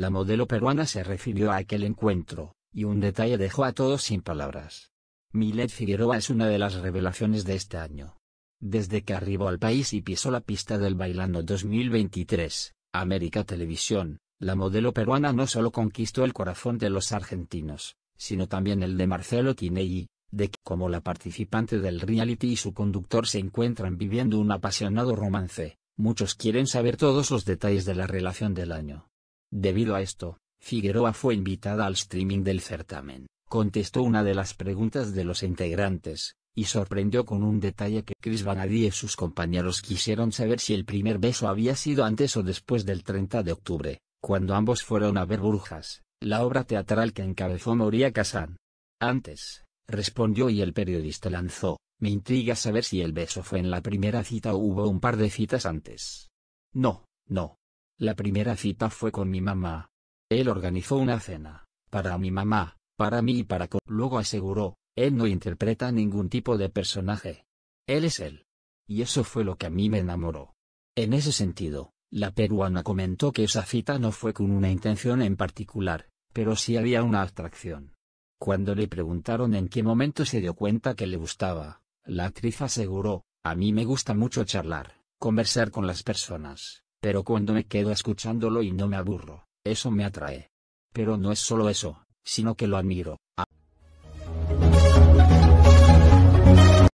La modelo peruana se refirió a aquel encuentro, y un detalle dejó a todos sin palabras. Milet Figueroa es una de las revelaciones de este año. Desde que arribó al país y pisó la pista del Bailando 2023, América Televisión, la modelo peruana no solo conquistó el corazón de los argentinos, sino también el de Marcelo Tinelli, de que como la participante del reality y su conductor se encuentran viviendo un apasionado romance. Muchos quieren saber todos los detalles de la relación del año. Debido a esto, Figueroa fue invitada al streaming del certamen, contestó una de las preguntas de los integrantes, y sorprendió con un detalle que Chris Vanadi y sus compañeros quisieron saber si el primer beso había sido antes o después del 30 de octubre, cuando ambos fueron a ver Brujas, la obra teatral que encabezó Moria Kazan. Antes, respondió y el periodista lanzó, me intriga saber si el beso fue en la primera cita o hubo un par de citas antes. No, no, la primera cita fue con mi mamá. Él organizó una cena, para mi mamá, para mí y para Luego aseguró, él no interpreta ningún tipo de personaje. Él es él. Y eso fue lo que a mí me enamoró. En ese sentido, la peruana comentó que esa cita no fue con una intención en particular, pero sí había una atracción. Cuando le preguntaron en qué momento se dio cuenta que le gustaba, la actriz aseguró, a mí me gusta mucho charlar, conversar con las personas, pero cuando me quedo escuchándolo y no me aburro, eso me atrae. Pero no es solo eso, sino que lo admiro,